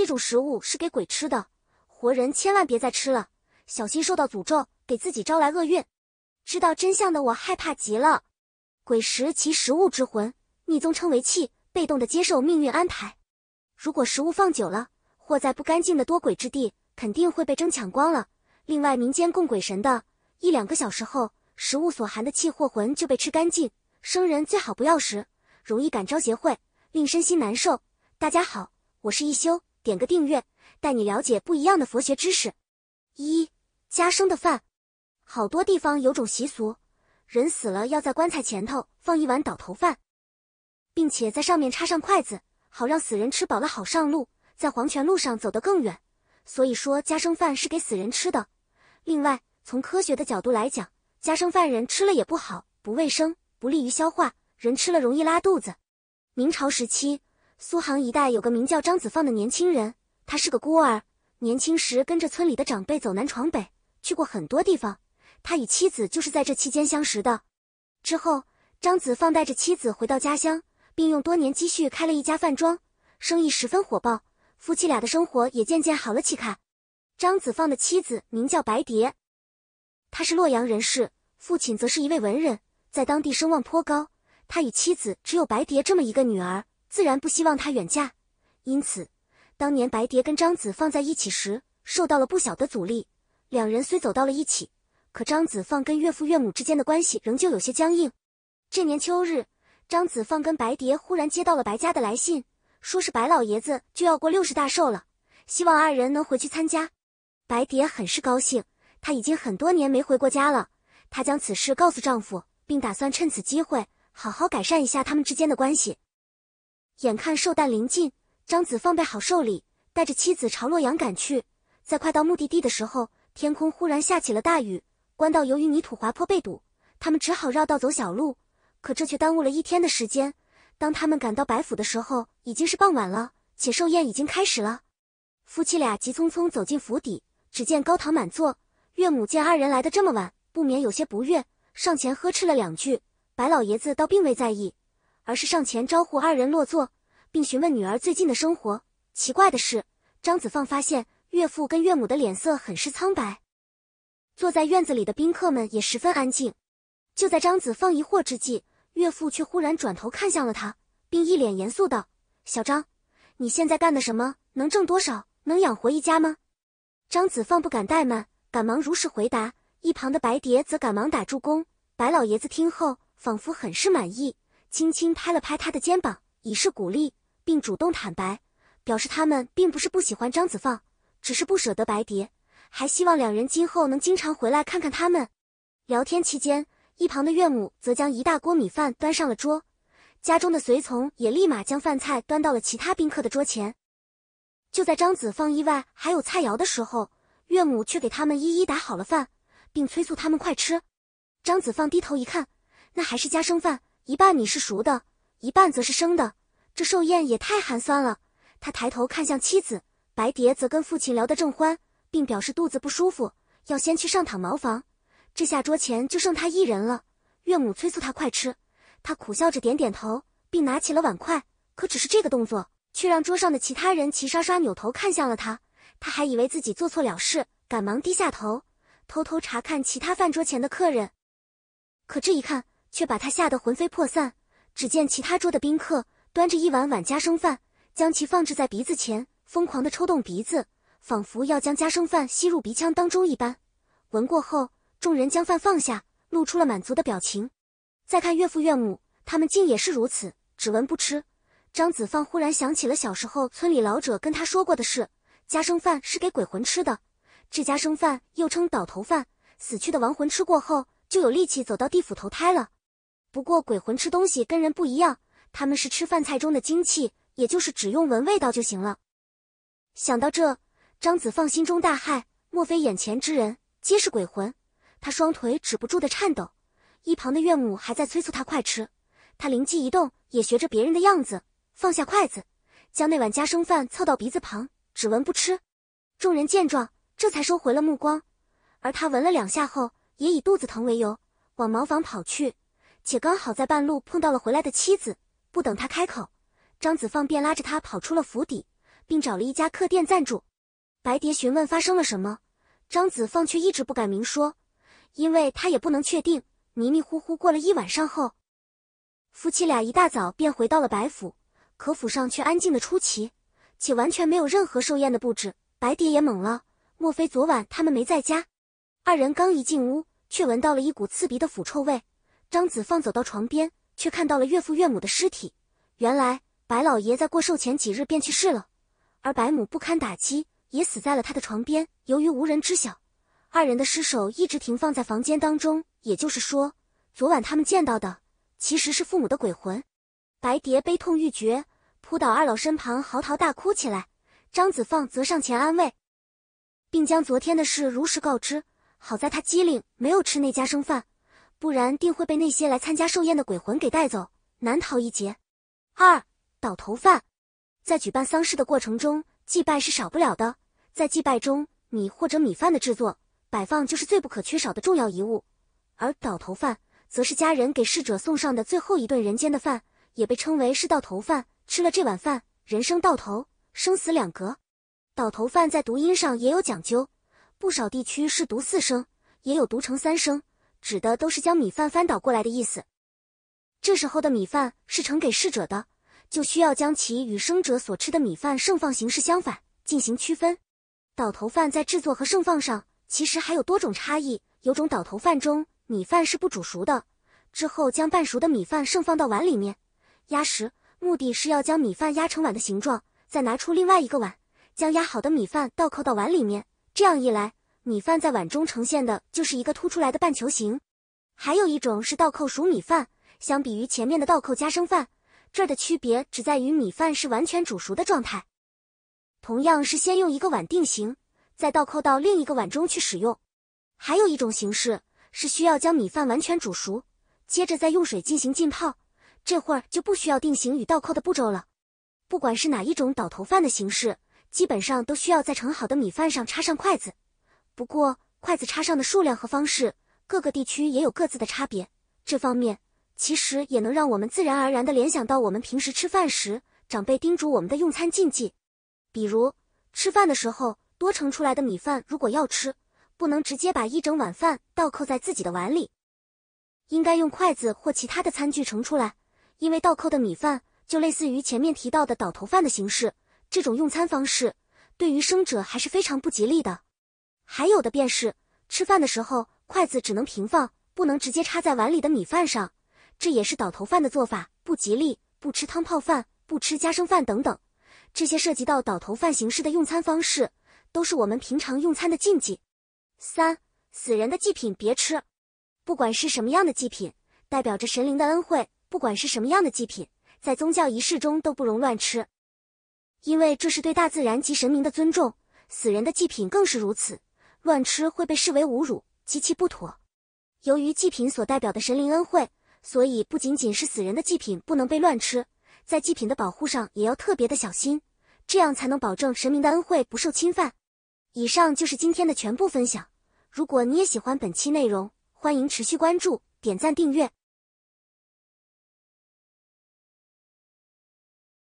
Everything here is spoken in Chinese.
这种食物是给鬼吃的，活人千万别再吃了，小心受到诅咒，给自己招来厄运。知道真相的我害怕极了。鬼食其食物之魂，逆宗称为气，被动的接受命运安排。如果食物放久了，或在不干净的多鬼之地，肯定会被争抢光了。另外，民间供鬼神的，一两个小时后，食物所含的气或魂就被吃干净。生人最好不要食，容易感招邪会，令身心难受。大家好，我是一休。点个订阅，带你了解不一样的佛学知识。一，家生的饭，好多地方有种习俗，人死了要在棺材前头放一碗倒头饭，并且在上面插上筷子，好让死人吃饱了好上路，在黄泉路上走得更远。所以说家生饭是给死人吃的。另外，从科学的角度来讲，家生饭人吃了也不好，不卫生，不利于消化，人吃了容易拉肚子。明朝时期。苏杭一带有个名叫张子放的年轻人，他是个孤儿。年轻时跟着村里的长辈走南闯北，去过很多地方。他与妻子就是在这期间相识的。之后，张子放带着妻子回到家乡，并用多年积蓄开了一家饭庄，生意十分火爆。夫妻俩的生活也渐渐好了起来。张子放的妻子名叫白蝶，她是洛阳人士，父亲则是一位文人，在当地声望颇高。他与妻子只有白蝶这么一个女儿。自然不希望她远嫁，因此当年白蝶跟张子放在一起时，受到了不小的阻力。两人虽走到了一起，可张子放跟岳父岳母之间的关系仍旧有些僵硬。这年秋日，张子放跟白蝶忽然接到了白家的来信，说是白老爷子就要过六十大寿了，希望二人能回去参加。白蝶很是高兴，她已经很多年没回过家了。她将此事告诉丈夫，并打算趁此机会好好改善一下他们之间的关系。眼看寿诞临近，张子放备好寿礼，带着妻子朝洛阳赶去。在快到目的地的时候，天空忽然下起了大雨，官道由于泥土滑坡被堵，他们只好绕道走小路。可这却耽误了一天的时间。当他们赶到白府的时候，已经是傍晚了，且寿宴已经开始了。夫妻俩急匆匆走进府邸，只见高堂满座。岳母见二人来的这么晚，不免有些不悦，上前呵斥了两句。白老爷子倒并未在意。而是上前招呼二人落座，并询问女儿最近的生活。奇怪的是，张子放发现岳父跟岳母的脸色很是苍白。坐在院子里的宾客们也十分安静。就在张子放疑惑之际，岳父却忽然转头看向了他，并一脸严肃道：“小张，你现在干的什么？能挣多少？能养活一家吗？”张子放不敢怠慢，赶忙如实回答。一旁的白蝶则赶忙打助攻。白老爷子听后，仿佛很是满意。轻轻拍了拍他的肩膀，以示鼓励，并主动坦白，表示他们并不是不喜欢张子放，只是不舍得白蝶，还希望两人今后能经常回来看看他们。聊天期间，一旁的岳母则将一大锅米饭端上了桌，家中的随从也立马将饭菜端到了其他宾客的桌前。就在张子放意外还有菜肴的时候，岳母却给他们一一打好了饭，并催促他们快吃。张子放低头一看，那还是家生饭。一半米是熟的，一半则是生的。这寿宴也太寒酸了。他抬头看向妻子白蝶，则跟父亲聊得正欢，并表示肚子不舒服，要先去上趟茅房。这下桌前就剩他一人了。岳母催促他快吃，他苦笑着点点头，并拿起了碗筷。可只是这个动作，却让桌上的其他人齐刷刷扭头看向了他。他还以为自己做错了事，赶忙低下头，偷偷查看其他饭桌前的客人。可这一看，却把他吓得魂飞魄散。只见其他桌的宾客端着一碗碗家生饭，将其放置在鼻子前，疯狂的抽动鼻子，仿佛要将家生饭吸入鼻腔当中一般。闻过后，众人将饭放下，露出了满足的表情。再看岳父岳母，他们竟也是如此，只闻不吃。张子放忽然想起了小时候村里老者跟他说过的事：家生饭是给鬼魂吃的，这家生饭又称倒头饭，死去的亡魂吃过后，就有力气走到地府投胎了。不过，鬼魂吃东西跟人不一样，他们是吃饭菜中的精气，也就是只用闻味道就行了。想到这，张子放心中大骇，莫非眼前之人皆是鬼魂？他双腿止不住的颤抖。一旁的岳母还在催促他快吃，他灵机一动，也学着别人的样子，放下筷子，将那碗夹生饭凑到鼻子旁，只闻不吃。众人见状，这才收回了目光。而他闻了两下后，也以肚子疼为由，往茅房跑去。且刚好在半路碰到了回来的妻子，不等他开口，张子放便拉着他跑出了府邸，并找了一家客店暂住。白蝶询问发生了什么，张子放却一直不敢明说，因为他也不能确定。迷迷糊糊过了一晚上后，夫妻俩一大早便回到了白府，可府上却安静的出奇，且完全没有任何寿宴的布置。白蝶也懵了，莫非昨晚他们没在家？二人刚一进屋，却闻到了一股刺鼻的腐臭味。张子放走到床边，却看到了岳父岳母的尸体。原来白老爷在过寿前几日便去世了，而白母不堪打击，也死在了他的床边。由于无人知晓，二人的尸首一直停放在房间当中。也就是说，昨晚他们见到的其实是父母的鬼魂。白蝶悲痛欲绝，扑倒二老身旁，嚎啕大哭起来。张子放则上前安慰，并将昨天的事如实告知。好在他机灵，没有吃那家生饭。不然定会被那些来参加寿宴的鬼魂给带走，难逃一劫。二倒头饭，在举办丧事的过程中，祭拜是少不了的。在祭拜中，米或者米饭的制作、摆放就是最不可缺少的重要遗物。而倒头饭，则是家人给逝者送上的最后一顿人间的饭，也被称为是倒头饭。吃了这碗饭，人生到头，生死两隔。倒头饭在读音上也有讲究，不少地区是读四声，也有读成三声。指的都是将米饭翻倒过来的意思。这时候的米饭是盛给逝者的，就需要将其与生者所吃的米饭盛放形式相反进行区分。倒头饭在制作和盛放上其实还有多种差异。有种倒头饭中米饭是不煮熟的，之后将半熟的米饭盛放到碗里面压实，目的是要将米饭压成碗的形状，再拿出另外一个碗，将压好的米饭倒扣到碗里面。这样一来。米饭在碗中呈现的就是一个凸出来的半球形，还有一种是倒扣熟米饭。相比于前面的倒扣加生饭，这儿的区别只在于米饭是完全煮熟的状态。同样是先用一个碗定型，再倒扣到另一个碗中去使用。还有一种形式是需要将米饭完全煮熟，接着再用水进行浸泡。这会儿就不需要定型与倒扣的步骤了。不管是哪一种倒头饭的形式，基本上都需要在盛好的米饭上插上筷子。不过，筷子插上的数量和方式，各个地区也有各自的差别。这方面其实也能让我们自然而然地联想到我们平时吃饭时，长辈叮嘱我们的用餐禁忌。比如，吃饭的时候多盛出来的米饭，如果要吃，不能直接把一整碗饭倒扣在自己的碗里，应该用筷子或其他的餐具盛出来。因为倒扣的米饭就类似于前面提到的倒头饭的形式，这种用餐方式对于生者还是非常不吉利的。还有的便是吃饭的时候，筷子只能平放，不能直接插在碗里的米饭上，这也是倒头饭的做法，不吉利。不吃汤泡饭，不吃夹生饭等等，这些涉及到倒头饭形式的用餐方式，都是我们平常用餐的禁忌。三，死人的祭品别吃，不管是什么样的祭品，代表着神灵的恩惠，不管是什么样的祭品，在宗教仪式中都不容乱吃，因为这是对大自然及神明的尊重，死人的祭品更是如此。乱吃会被视为侮辱，极其不妥。由于祭品所代表的神灵恩惠，所以不仅仅是死人的祭品不能被乱吃，在祭品的保护上也要特别的小心，这样才能保证神明的恩惠不受侵犯。以上就是今天的全部分享。如果你也喜欢本期内容，欢迎持续关注、点赞、订阅。